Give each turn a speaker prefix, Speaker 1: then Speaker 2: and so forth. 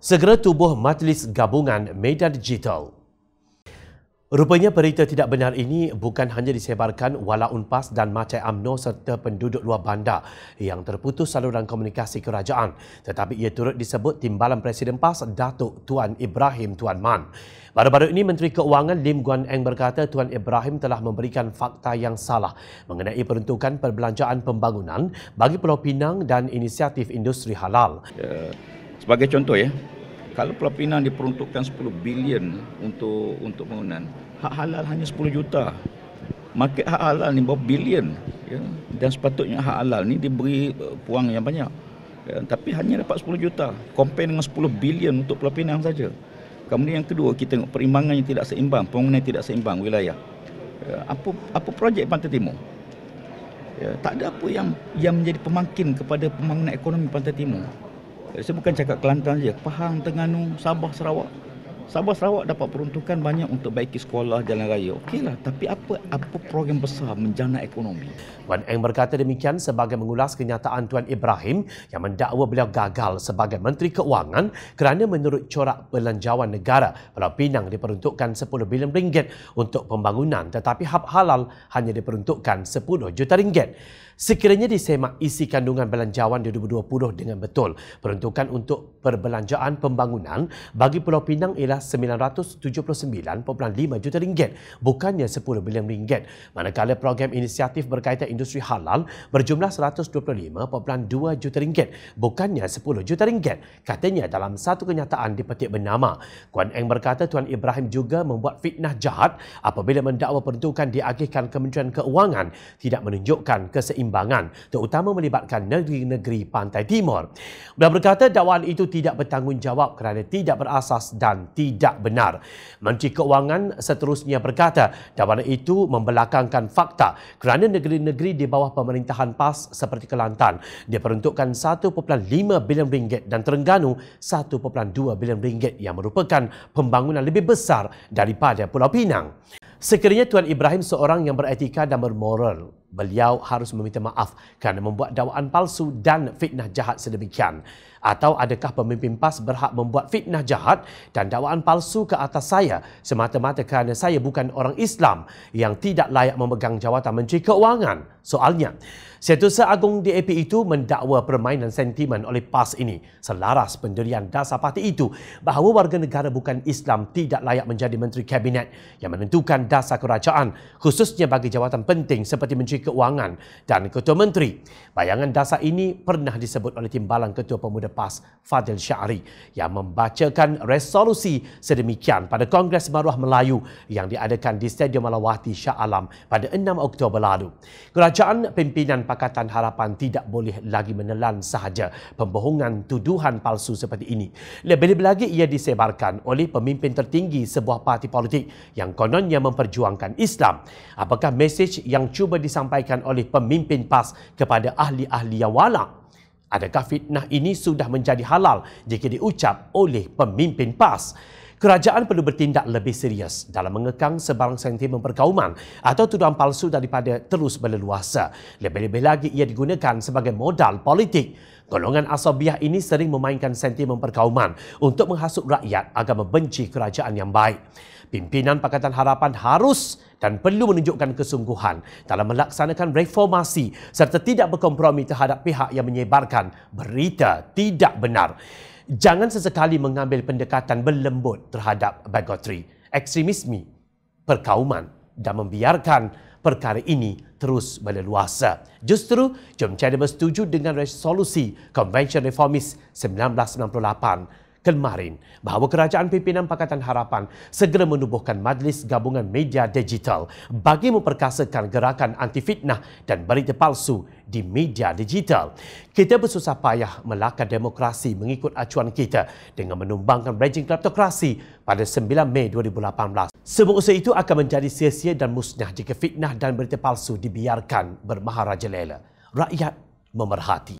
Speaker 1: segera tubuh Majlis Gabungan media Digital. Rupanya berita tidak benar ini bukan hanya disebarkan wala unpas dan macai Amno serta penduduk luar bandar yang terputus saluran komunikasi kerajaan tetapi ia turut disebut timbalan Presiden PAS Datuk Tuan Ibrahim Tuan Man. Baru-baru ini Menteri Keuangan Lim Guan Eng berkata Tuan Ibrahim telah memberikan fakta yang salah mengenai peruntukan perbelanjaan pembangunan bagi Pulau Pinang dan inisiatif industri halal. Yeah. Sebagai contoh ya,
Speaker 2: kalau Pulau Pinang diperuntukkan 10 bilion untuk untuk pembangunan, hak halal hanya 10 juta. Market hak halal ni berapa bilion ya? Dan sepatutnya hak halal ni diberi eh, puang yang banyak ya? Tapi hanya dapat 10 juta Compare dengan 10 bilion untuk Pulau Pinang saja Kemudian yang kedua kita tengok perimbangan yang tidak seimbang Pembangunan yang tidak seimbang wilayah ya? apa, apa projek Pantai Timur? Ya? tak ada apa yang yang menjadi pemangkin kepada pembangunan ekonomi Pantai Timur saya bukan cakap Kelantan saja, Pahang, Terengganu, Sabah, Sarawak. Sabah Sarawak dapat peruntukan banyak untuk baiki sekolah jalan raya. Okeylah,
Speaker 1: tapi apa apa program besar menjana ekonomi? Wan Eng berkata demikian sebagai mengulas kenyataan Tuan Ibrahim yang mendakwa beliau gagal sebagai Menteri Keuangan kerana menurut corak belanjawan negara, Pulau Pinang diperuntukkan 10 bilion ringgit untuk pembangunan tetapi hab halal hanya diperuntukkan 10 juta ringgit. Sekiranya disemak isi kandungan belanjawan 2020 dengan betul, peruntukan untuk perbelanjaan pembangunan bagi Pulau Pinang ialah ialah 979.5 juta ringgit bukannya 10 bilion ringgit manakala program inisiatif berkaitan industri halal berjumlah 125.2 juta ringgit bukannya 10 juta ringgit katanya dalam satu kenyataan dipetik bernama Kuan Eng berkata Tuan Ibrahim juga membuat fitnah jahat apabila mendakwa peruntukan diagihkan Kementerian Keuangan tidak menunjukkan keseimbangan terutama melibatkan negeri-negeri Pantai Timur. Beliau berkata dakwaan itu tidak bertanggungjawab kerana tidak berasas dan tidak tidak benar. Menteri Keuangan seterusnya berkata dakwaan itu membelakangkan fakta kerana negeri-negeri di bawah pemerintahan PAS seperti Kelantan dia diperuntukkan 1.5 bilion ringgit dan Terengganu 1.2 bilion ringgit yang merupakan pembangunan lebih besar daripada Pulau Pinang. Sekiranya Tuan Ibrahim seorang yang beretika dan bermoral, beliau harus meminta maaf kerana membuat dakwaan palsu dan fitnah jahat sedemikian atau adakah pemimpin PAS berhak membuat fitnah jahat dan dakwaan palsu ke atas saya semata-mata kerana saya bukan orang Islam yang tidak layak memegang jawatan Menteri Keuangan? Soalnya, Setiausaha Agung DAP itu mendakwa permainan sentimen oleh PAS ini selaras pendirian dasar parti itu bahawa warga negara bukan Islam tidak layak menjadi Menteri Kabinet yang menentukan dasar kerajaan khususnya bagi jawatan penting seperti Menteri Keuangan dan Ketua Menteri. Bayangan dasar ini pernah disebut oleh Timbalan Ketua Pemuda PAS Fadil Syari yang membacakan resolusi sedemikian pada Kongres Maruah Melayu yang diadakan di Stadium Malawati Shah Alam pada 6 Oktober lalu. Kerajaan Pimpinan Pakatan Harapan tidak boleh lagi menelan sahaja pembohongan tuduhan palsu seperti ini. Lebih-lebih lagi ia disebarkan oleh pemimpin tertinggi sebuah parti politik yang kononnya memperjuangkan Islam. Apakah mesej yang cuba disampaikan disampaikan oleh pemimpin PAS kepada ahli-ahli yang walak. Adakah fitnah ini sudah menjadi halal jika diucap oleh pemimpin PAS? Kerajaan perlu bertindak lebih serius dalam mengekang sebarang sentimen perkauman atau tuduhan palsu daripada terus berleluasa. Lebih-lebih lagi ia digunakan sebagai modal politik. Golongan asabiah ini sering memainkan sentimen perkauman untuk menghasut rakyat agar membenci kerajaan yang baik. Pimpinan Pakatan Harapan harus dan perlu menunjukkan kesungguhan dalam melaksanakan reformasi serta tidak berkompromi terhadap pihak yang menyebarkan berita tidak benar. Jangan sesekali mengambil pendekatan berlembut terhadap bigotry, ekstremisme, perkauman dan membiarkan perkara ini terus berleluasa. Justru, Jom China bersetuju dengan resolusi Convention Reformis 1998 kemarin bahawa kerajaan pimpinan Pakatan Harapan segera menubuhkan Majlis Gabungan Media Digital bagi memperkasakan gerakan anti fitnah dan berita palsu di media digital. Kita bersusah payah melakar demokrasi mengikut acuan kita dengan menumbangkan rejim kleptokrasi pada 9 Mei 2018. Semua usaha itu akan menjadi sia-sia dan musnah jika fitnah dan berita palsu dibiarkan bermaharaja lela. Rakyat memerhati.